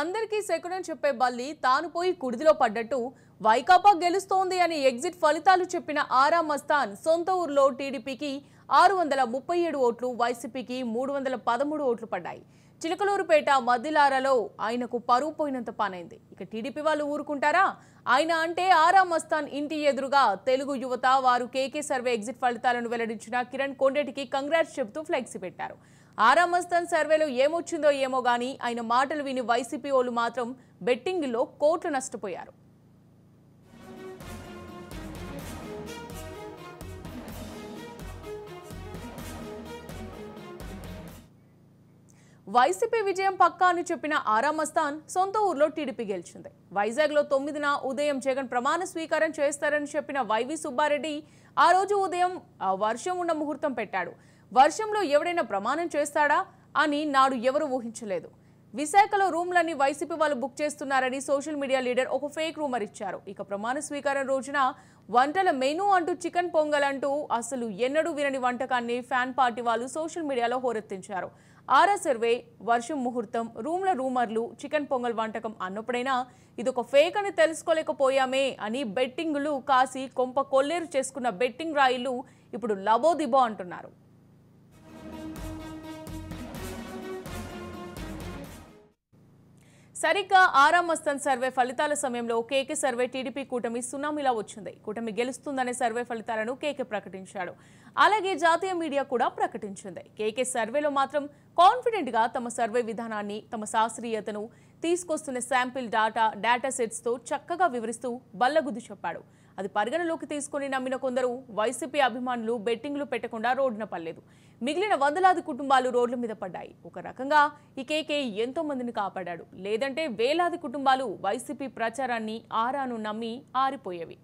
అందరికీ సెకండ్ చెప్పే బల్లి తాను పోయి కుడిదిలో పడ్డట్టు వైకాపా గెలుస్తోంది అని ఎగ్జిట్ ఫలితాలు చెప్పిన ఆరా మస్తాన్ సొంత ఊర్లో టీడీపీకి ఆరు వందల ముప్పై ఏడు ఓట్లు వైసీపీకి మూడు వందల పదమూడు ఓట్లు పడ్డాయి చిలకలూరుపేట మద్దిలారాలో ఆయనకు పరువు పోయినంత పానైంది ఇక టీడీపీ వాళ్ళు ఊరుకుంటారా ఆయన అంటే ఆరా మస్తాన్ ఇంటి ఎదురుగా తెలుగు యువత వారు కేకే సర్వే ఎగ్జిట్ ఫలితాలను వెల్లడించిన కిరణ్ కొండటికి కంగ్రాట్స్ చెబుతూ ఫ్లెక్సీ పెట్టారు ఆరామస్తాన్ సర్వేలో ఏమొచ్చిందో ఏమో గానీ ఆయన మాటలు విని వైసీపీ వాళ్ళు మాత్రం లో కోట్లు నష్టపోయారు వైసీపీ విజయం పక్కా అని చెప్పిన ఆరామస్థాన్ సొంత ఊర్లో టీడీపీ గెలిచింది వైజాగ్లో తొమ్మిదిన ఉదయం జగన్ ప్రమాణ స్వీకారం చేస్తారని చెప్పిన వైవి సుబ్బారెడ్డి ఆ రోజు ఉదయం వర్షం ఉన్న ముహూర్తం పెట్టాడు వర్షంలో ఎవడైనా ప్రమాణం చేస్తాడా అని నాడు ఎవరు ఊహించలేదు విశాఖలో రూమ్లన్నీ వైసీపీ వాళ్ళు బుక్ చేస్తున్నారని సోషల్ మీడియా లీడర్ ఒక ఫేక్ రూమర్ ఇచ్చారు ఇక ప్రమాణ స్వీకారం రోజున వంటల మెనూ అంటూ చికెన్ పొంగల్ అంటూ అసలు ఎన్నడూ వినని వంటకాన్ని ఫ్యాన్ పార్టీ వాళ్ళు సోషల్ మీడియాలో హోరెత్తించారు ఆరా సర్వే వర్షం ముహూర్తం రూమ్ల రూమర్లు చికెన్ పొంగల్ వంటకం అన్నప్పుడైనా ఇదొక ఫేక్ అని తెలుసుకోలేకపోయామే అని బెట్టింగులు కాసి కొంప కొల్లేరు చేసుకున్న బెట్టింగ్ రాయిలు ఇప్పుడు లబోదిబో అంటున్నారు సరిగ్గా ఆరా మస్తాన్ సర్వే ఫలితాల సమయంలో కేకే సర్వే టీడీపీ కూటమి సునామీలా వచ్చింది కూటమి గెలుస్తుందనే సర్వే ఫలితాలను కేకే ప్రకటించాడు అలాగే జాతీయ మీడియా కూడా ప్రకటించింది కేకే సర్వేలో మాత్రం కాన్ఫిడెంట్గా తమ సర్వే విధానాన్ని తమ శాస్త్రీయతను తీసుకొస్తున్న శాంపిల్ డాటా డేటా సెట్స్తో చక్కగా వివరిస్తూ బల్లగుద్ది చెప్పాడు అది పరిగణలోకి తీసుకుని నమ్మిన కొందరు వైసీపీ అభిమానులు బెట్టింగ్లు పెట్టకుండా రోడ్డున పడలేదు మిగిలిన వందలాది కుటుంబాలు రోడ్ల మీద పడ్డాయి ఒక రకంగా ఈ కేకే ఎంతో మందిని కాపాడాడు లేదంటే వేలాది కుటుంబాలు వైసీపీ ప్రచారాన్ని ఆరాను నమ్మి ఆరిపోయేవి